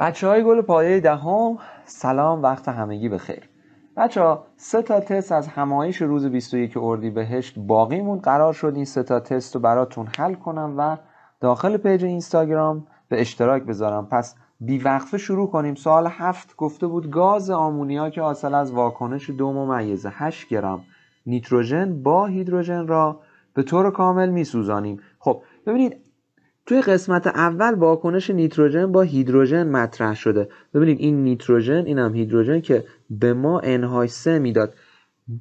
بچه های گل پایه دهم سلام وقت همگی بخیر بچه ها سه تا تست از همایش روز 21 اردیبهشت باقیمون قرار شد این سه تا تست رو براتون حل کنم و داخل پیج اینستاگرام به اشتراک بذارم پس بیوقفه شروع کنیم سال هفت گفته بود گاز آمونیا که حاصل از واکنش دو ممیز 8 گرم نیتروژن با هیدروژن را به طور کامل میسوزانیم خب ببینید توی قسمت اول واکنش نیتروژن با هیدروژن مطرح شده ببینید این نیتروژن این هم هیدروژن که به ما NH3 میداد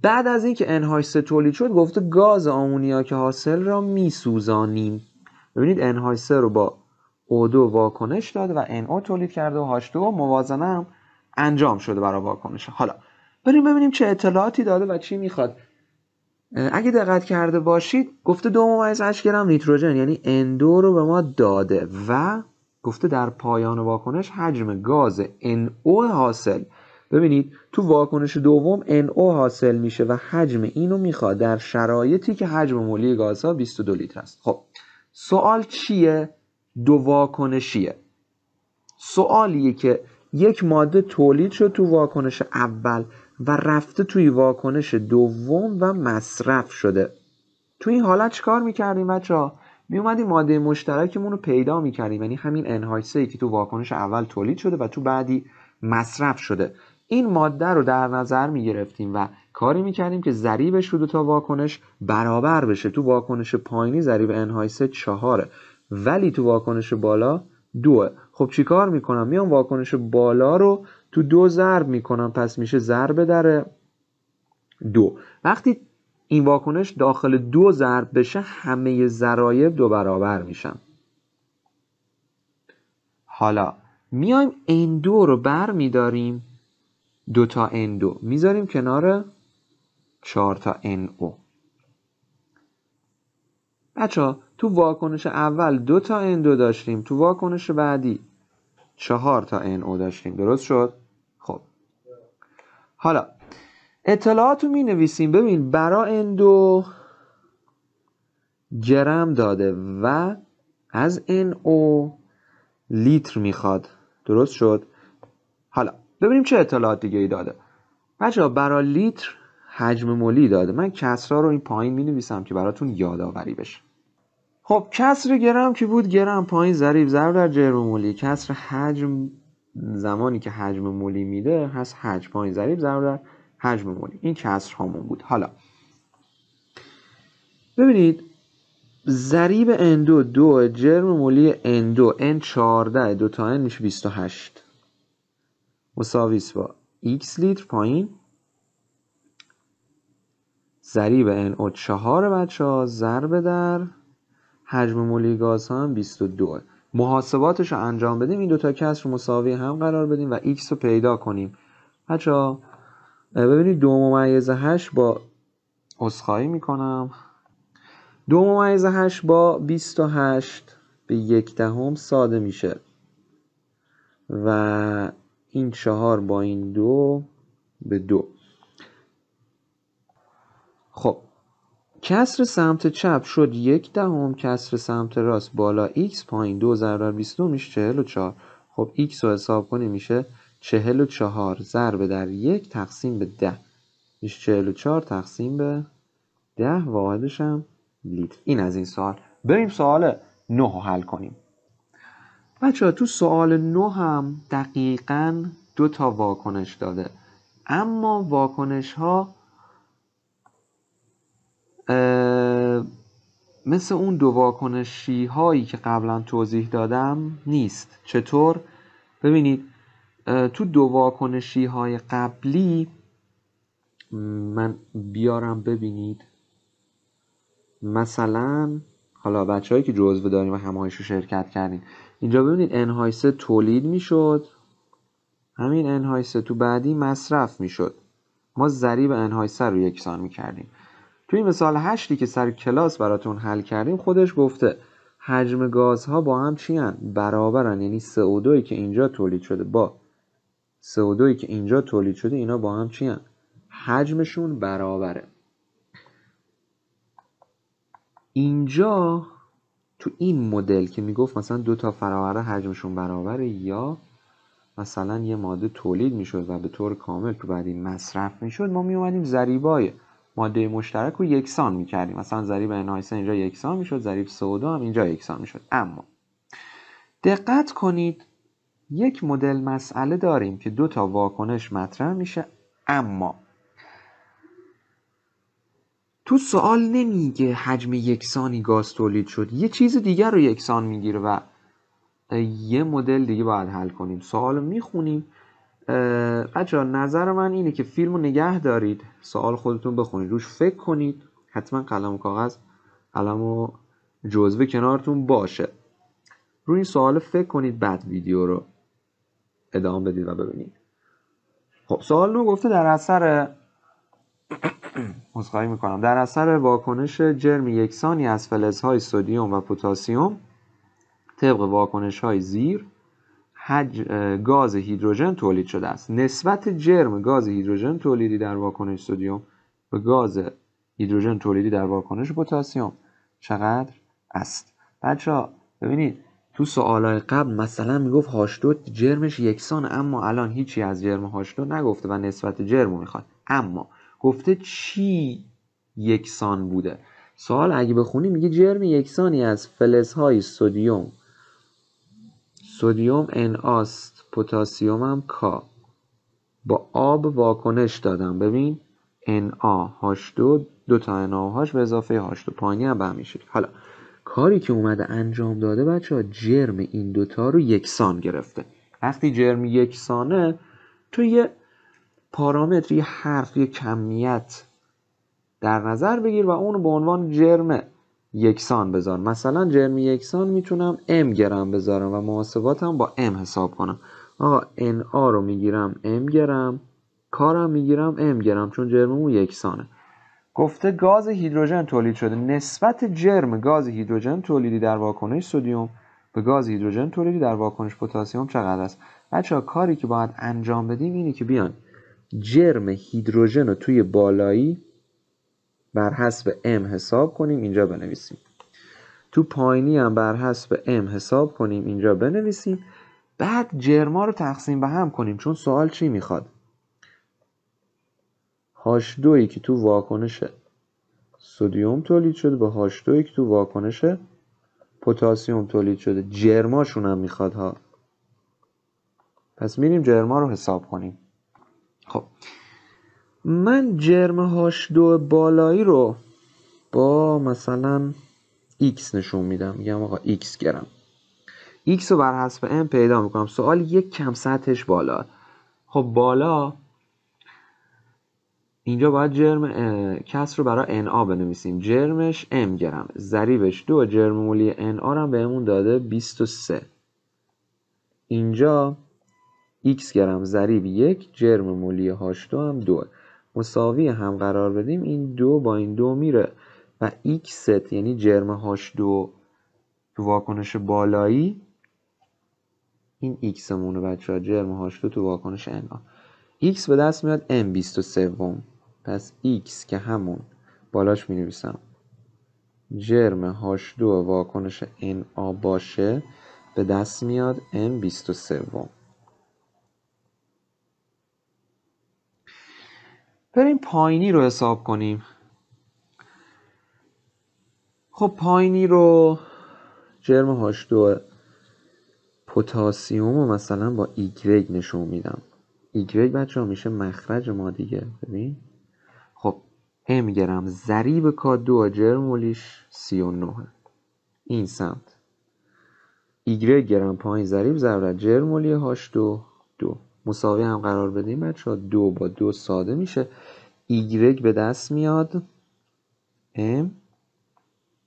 بعد از اینکه NH3 تولید شد گفته گاز آمونیاک حاصل را میسوزانیم ببینید NH3 رو با O2 واکنش داد و NO تولید کرده و H2 موازنه هم انجام شده برای واکنش حالا بریم ببینیم چه اطلاعاتی داده و چی میخواد اگه دقت کرده باشید گفته دو ممیز گرم نیتروژن یعنی اندو رو به ما داده و گفته در پایان واکنش حجم گاز NO حاصل ببینید تو واکنش دوم NO حاصل میشه و حجم اینو میخواد در شرایطی که حجم مولی گازها 22 لیتر است خب سوال چیه دو واکنشیه سوالیه که یک ماده تولید شد تو واکنش اول و رفته توی واکنش دوم و مصرف شده توی این حالت کار میکردیم بچه ها میومدیم ماده مشترکمون رو پیدا میکردیم یعنی همین انهایسه ای که تو واکنش اول تولید شده و تو بعدی مصرف شده این ماده رو در نظر میگرفتیم و کاری میکردیم که ضریبش رو دو تا واکنش برابر بشه تو واکنش پایینی ضریب انهایسه چهاره ولی تو واکنش بالا دوه خب چیکار میکنم میام واکنش بالا رو تو دو ضرب میکنم پس میشه ضرب در دو وقتی این واکنش داخل دو ضرب بشه همه ضرایب دو برابر میشن حالا میایم این دو رو بر میداریم دو تا این دو میذاریم کنار چهار تا این او بچه ها تو واکنش اول دو تا این دو داشتیم تو واکنش بعدی چهار تا این او داشتیم درست شد حالا اطلاعات رو می نویسیم ببین برا اندو گرم داده و از ان او لیتر میخواد درست شد حالا ببینیم چه اطلاعات دیگه ای داده بچه برا لیتر حجم مولی داده من کسرا رو این پایین می نویسم که براتون یادآوری بشه خب کسر گرم که بود گرم پایین ضریب ضرب در جرم مولی کسر حجم زمانی که حجم مولی میده هست حجم پایین ضریب ضرب در حجم مولی این کسر هامون بود حالا ببینید ضریب n 2 دو جرم مولی n 2 n 14 دو تا n میشه 28 مساویس با x لیتر پایین ضریب n او 4 بچه ها ضرب در حجم مولی گاز هم 22 محاسباتش رو انجام بدیم این دوتا کسر رو مساوی هم قرار بدیم و x رو پیدا کنیم بچه ببینید دو ممیز هشت با اصخایی میکنم دو ممیز هشت با 28 به یک دهم ساده میشه و این چهار با این دو به دو خب کسر سمت چپ شد یک دهم کسر سمت راست بالا x پایین دو ضرب بیست میشه چهل و چهار خب x رو حساب کنیم میشه چهل و چهار ضرب در یک تقسیم به ده میشه چهل و چهار تقسیم به ده واحدش هم لیتر این از این سوال بریم سوال نه حل کنیم بچه ها تو سوال نه هم دقیقا دو تا واکنش داده اما واکنش ها مثل اون دو واکنشی هایی که قبلا توضیح دادم نیست چطور ببینید تو دو واکنشی های قبلی من بیارم ببینید مثلا حالا بچه هایی که جزوه داریم و همایش رو شرکت کردیم اینجا ببینید انهایسه تولید میشد همین انهایسه تو بعدی مصرف میشد ما ضریب انهایسه رو یکسان کردیم توی مثال هشتی که سر کلاس براتون حل کردیم خودش گفته حجم گازها با هم چی هن؟ برابرن یعنی CO2 که اینجا تولید شده با CO2 که اینجا تولید شده اینا با هم چی هن؟ حجمشون برابره اینجا تو این مدل که میگفت مثلا دو تا فراوره حجمشون برابره یا مثلا یه ماده تولید میشد و به طور کامل تو بعدی مصرف میشد ما میومدیم زریبایه ماده مشترک رو یکسان میکردیم مثلا ضریب انهایسن اینجا یکسان میشد ضریب سودا هم اینجا یکسان میشد اما دقت کنید یک مدل مسئله داریم که دو تا واکنش مطرح میشه اما تو سوال نمیگه حجم یکسانی گاز تولید شد یه چیز دیگر رو یکسان میگیره و یه مدل دیگه باید حل کنیم سوال میخونیم بچه نظر من اینه که فیلم رو نگه دارید سوال خودتون بخونید روش فکر کنید حتما قلم و کاغذ قلم و جزوه کنارتون باشه روی این سوال فکر کنید بعد ویدیو رو ادامه بدید و ببینید خب سوال رو گفته در اثر مزخواهی میکنم در اثر واکنش جرم یکسانی از فلزهای سودیوم و پوتاسیوم طبق واکنش های زیر حج... گاز هیدروژن تولید شده است نسبت جرم گاز هیدروژن تولیدی در واکنش سدیم به گاز هیدروژن تولیدی در واکنش پتاسیم چقدر است بچه ها ببینید تو سوالای قبل مثلا میگفت هاشتوت جرمش یکسان اما الان هیچی از جرم هاشتوت نگفته و نسبت جرمو میخواد اما گفته چی یکسان بوده سوال اگه بخونی میگه جرم یکسانی از فلزهای سدیم سدیم ان پتاسیم هم کا با آب واکنش دادم ببین نا هاش دو تا هاش به اضافه هاش دو پایینی هم به حالا کاری که اومده انجام داده بچه ها جرم این دوتا رو یکسان گرفته وقتی جرم یکسانه تو یه پارامتری حرف یه کمیت در نظر بگیر و اون به عنوان جرم یکسان بذارم مثلا جرم یکسان میتونم ام گرم بذارم و محاسباتم با ام حساب کنم آقا ان رو میگیرم ام گرم کارم میگیرم ام گرم چون جرم اون یکسانه گفته گاز هیدروژن تولید شده نسبت جرم گاز هیدروژن تولیدی در واکنش سودیوم به گاز هیدروژن تولیدی در واکنش پتاسیم چقدر است بچه ها کاری که باید انجام بدیم اینه که بیان جرم هیدروژن رو توی بالایی بر حسب ام حساب کنیم اینجا بنویسیم تو پایینی هم بر حسب ام حساب کنیم اینجا بنویسیم بعد جرما رو تقسیم به هم کنیم چون سوال چی میخواد هاش دویی که تو واکنش سودیوم تولید شده به هاش دویی که تو واکنش پتاسیم تولید شده جرماشون هم میخواد ها پس میریم جرما رو حساب کنیم خب من جرم هاش دو بالایی رو با مثلا x نشون میدم میگم آقا x گرم x رو بر حسب m پیدا میکنم سوال یک کم سطحش بالا خب بالا اینجا باید جرم کس رو برای na بنویسیم جرمش m گرم ضریبش دو جرم مولی na هم بهمون داده 23 اینجا x گرم ضریب یک جرم مولی هاش دو هم دو. مساوی هم قرار بدیم این دو با این دو میره و x یعنی جرم هاش دو تو واکنش بالایی این x مونه بچه ها جرم هاش دو تو واکنش انا x به دست میاد m 23 پس x که همون بالاش می نویسم جرم هاش دو واکنش آ باشه به دست میاد m سوم. بریم پایینی رو حساب کنیم خب پایینی رو جرم هاش دو پوتاسیوم رو مثلا با ایگرگ نشون میدم ایگرگ بچه میشه مخرج ما دیگه ببین خب ام گرم ضریب کا دو جرمولیش سی و نوه این سمت ایگرگ گرم پایین ضریب جرم ولی هاش دو دو مساوی هم قرار بدیم بچه ها دو با دو ساده میشه ایگرگ به دست میاد ام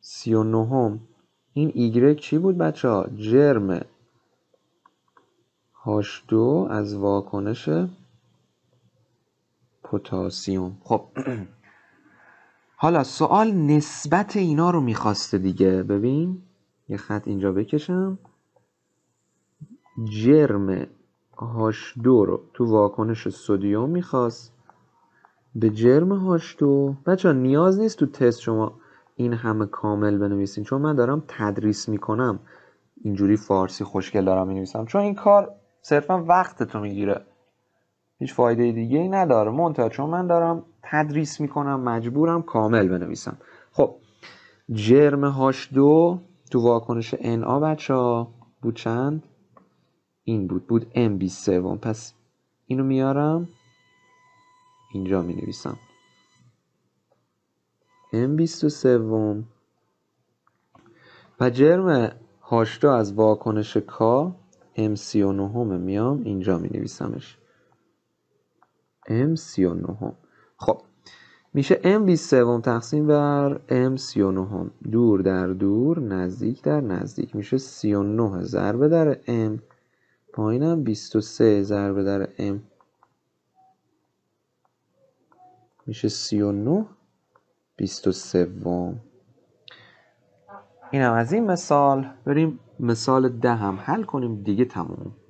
سی و نهم این ایگرگ چی بود بچه ها جرم هاش دو از واکنش پوتاسیوم خب حالا سوال نسبت اینا رو میخواسته دیگه ببین یه خط اینجا بکشم جرم هاش دو رو تو واکنش سودیوم میخواست به جرم هاش دو بچه نیاز نیست تو تست شما این همه کامل بنویسین چون من دارم تدریس میکنم اینجوری فارسی خوشگل دارم مینویسم چون این کار صرفا وقت تو میگیره هیچ فایده دیگه ای نداره منتها چون من دارم تدریس میکنم مجبورم کامل بنویسم خب جرم هاش دو تو واکنش NA بچه ها بود چند این بود بود ام 23 پس اینو میارم اینجا می نویسم ام 23 و جرم هاشتا از واکنش کا ام 39 میام اینجا می نویسمش ام 39 خب میشه ام 23 تقسیم بر ام 39 دور در دور نزدیک در نزدیک میشه 39 ضربه در ام پایینم 23 ضربه در m میشه 39 23 وام اینم از این مثال بریم مثال ده هم حل کنیم دیگه تموم